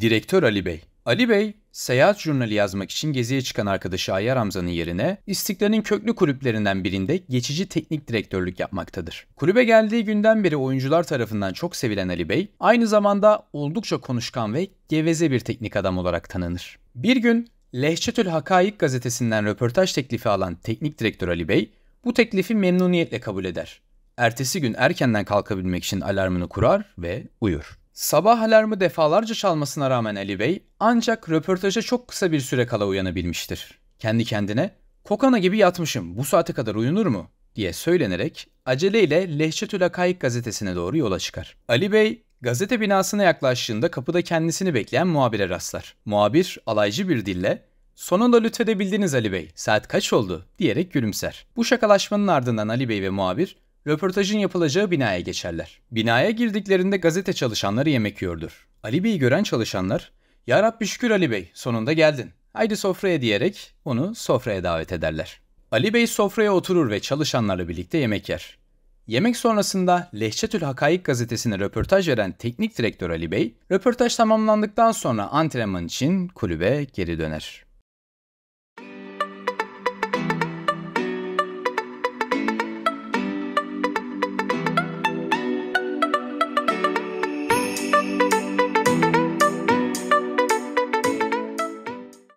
Direktör Ali Bey Ali Bey, seyahat jurnali yazmak için geziye çıkan arkadaşı Ayar Hamza'nın yerine İstiklal'in köklü kulüplerinden birinde geçici teknik direktörlük yapmaktadır. Kulübe geldiği günden beri oyuncular tarafından çok sevilen Ali Bey, aynı zamanda oldukça konuşkan ve geveze bir teknik adam olarak tanınır. Bir gün Lehçetül Hakaik gazetesinden röportaj teklifi alan teknik direktör Ali Bey, bu teklifi memnuniyetle kabul eder. Ertesi gün erkenden kalkabilmek için alarmını kurar ve uyur. Sabah alarmı defalarca çalmasına rağmen Ali Bey ancak röportaja çok kısa bir süre kala uyanabilmiştir. Kendi kendine kokana gibi yatmışım bu saate kadar uyunur mu diye söylenerek aceleyle Lehçetül Akaik gazetesine doğru yola çıkar. Ali Bey gazete binasına yaklaştığında kapıda kendisini bekleyen muhabire rastlar. Muhabir alaycı bir dille Sonunda lütfedebildiniz Ali Bey. Saat kaç oldu? diyerek gülümser. Bu şakalaşmanın ardından Ali Bey ve muhabir Röportajın yapılacağı binaya geçerler. Binaya girdiklerinde gazete çalışanları yemek yiyordur. Ali Bey'i gören çalışanlar, ''Ya Rabbi şükür Ali Bey, sonunda geldin. Haydi sofraya.'' diyerek onu sofraya davet ederler. Ali Bey sofraya oturur ve çalışanlarla birlikte yemek yer. Yemek sonrasında Lehçetül Hakayık gazetesine röportaj veren teknik direktör Ali Bey, röportaj tamamlandıktan sonra antrenman için kulübe geri döner.